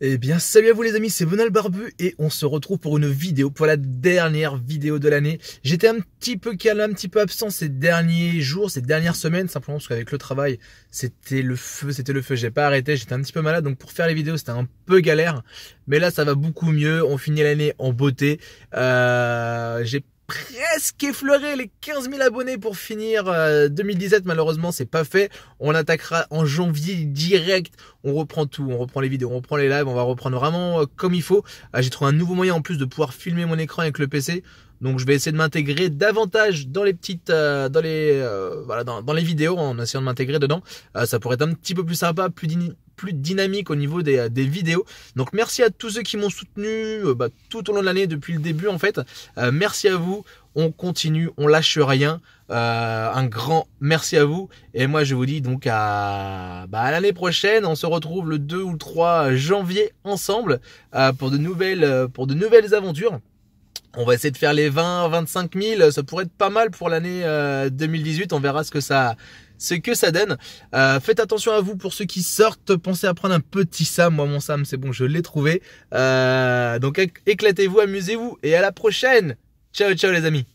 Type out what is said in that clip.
Eh bien, salut à vous les amis, c'est Bonal Barbu et on se retrouve pour une vidéo, pour la dernière vidéo de l'année. J'étais un petit peu calme, un petit peu absent ces derniers jours, ces dernières semaines, simplement parce qu'avec le travail, c'était le feu, c'était le feu. J'ai pas arrêté, j'étais un petit peu malade, donc pour faire les vidéos, c'était un peu galère. Mais là, ça va beaucoup mieux. On finit l'année en beauté. Euh, J'ai presque effleuré les 15 000 abonnés pour finir 2017. Euh, Malheureusement, c'est pas fait. On attaquera en janvier direct. On reprend tout. On reprend les vidéos, on reprend les lives. On va reprendre vraiment euh, comme il faut. Ah, j'ai trouvé un nouveau moyen en plus de pouvoir filmer mon écran avec le PC. Donc je vais essayer de m'intégrer davantage dans les petites, euh, dans les, voilà, dans, les vidéos en essayant de m'intégrer dedans. ça pourrait être un petit peu plus sympa, plus, plus dynamique au niveau euh, des, vidéos. Donc merci à tous ceux qui m'ont soutenu euh, bah, tout au long de l'année depuis le début en fait. Euh, merci à vous. On continue, on lâche rien. un grand merci à vous. Et moi je vous dis donc à, bah, l'année prochaine. On se retrouve le 2 ou 3 janvier ensemble pour, de nouvelles, pour de nouvelles aventures. On va essayer de faire les 20, 25 000. Ça pourrait être pas mal pour l'année 2018. Euh, On verra ce que ça, ce que ça donne. Euh, faites attention à vous pour ceux qui sortent. Pensez à prendre un petit Sam. Moi, mon Sam, c'est bon, je l'ai trouvé. Euh, donc, éclatez-vous, amusez-vous et à la prochaine. Ciao, ciao les amis.